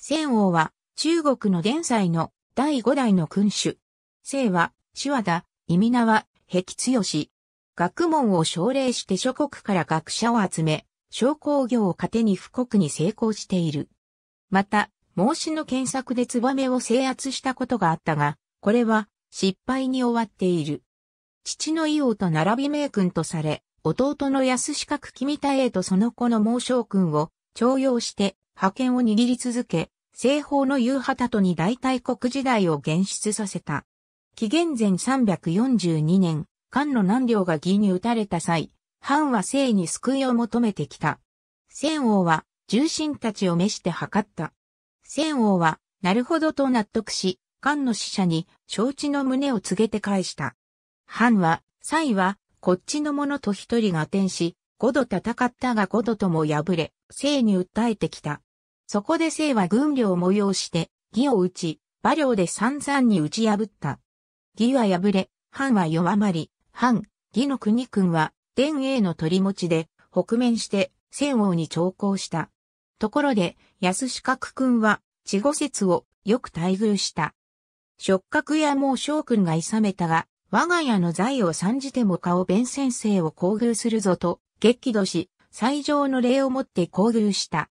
仙王は中国の伝在の第五代の君主。姓は、手話だ、意名は、壁強学問を奨励して諸国から学者を集め、商工業を糧に富国に成功している。また、孟子の検索で燕を制圧したことがあったが、これは失敗に終わっている。父の伊王と並び名君とされ、弟の安四角君太英とその子の孟将君を徴用して覇権を握り続け、西方の夕旗とに大帝国時代を現出させた。紀元前342年、漢の南領が義に打たれた際、藩は聖に救いを求めてきた。仙王は、重臣たちを召して測った。仙王は、なるほどと納得し、漢の使者に承知の旨を告げて返した。藩は、蔡は、こっちの者と一人が転し、五度戦ったが五度とも敗れ、聖に訴えてきた。そこで生は軍領を催して、義を打ち、馬領で散々に打ち破った。義は敗れ、藩は弱まり、藩、義の国君は、伝英の取り持ちで、北面して、仙王に長考した。ところで、安四角君は、地五説をよく待遇した。触覚や猛将君が諌めたが、我が家の財を参じても顔弁先生を厚遇するぞと、激怒し、最上の礼をもって厚遇した。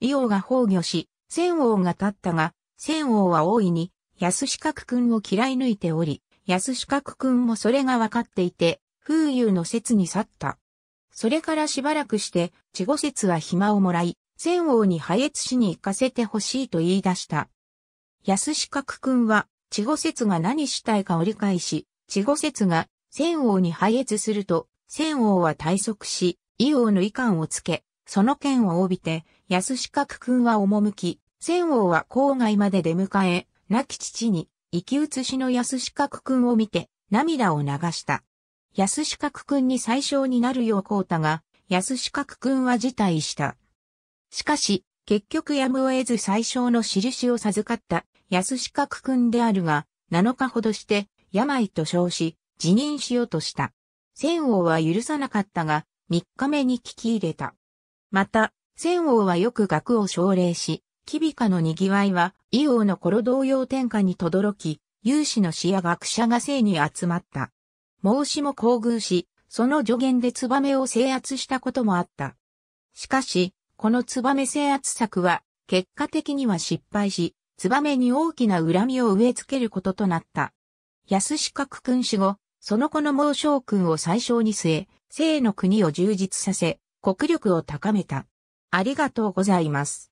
伊王が崩御し、仙王が立ったが、仙王は大いに、安四角くんを嫌い抜いており、安四角くんもそれが分かっていて、風流の説に去った。それからしばらくして、地後説は暇をもらい、仙王に破越しに行かせてほしいと言い出した。安四角くんは、地後説が何したいかを理解し、地後説が仙王に破越すると、仙王は退職し、伊王の遺憾をつけ、その剣を帯びて、安四角君は赴き、仙王は郊外まで出迎え、亡き父に、生き写しの安四角君を見て、涙を流した。安四角君に最小になるようこうたが、安四角君は辞退した。しかし、結局やむを得ず最小の印を授かった安四角君であるが、7日ほどして、病と称し、辞任しようとした。仙王は許さなかったが、3日目に聞き入れた。また、仙王はよく学を奨励し、キビカの賑わいは、伊王の頃同様天下に轟き、有志の詩や学者が生に集まった。孟子も厚遇し、その助言で燕を制圧したこともあった。しかし、この燕制圧策は、結果的には失敗し、燕に大きな恨みを植え付けることとなった。安四角君主後、その子の孟将君を最小に据え、生の国を充実させ、国力を高めた。ありがとうございます。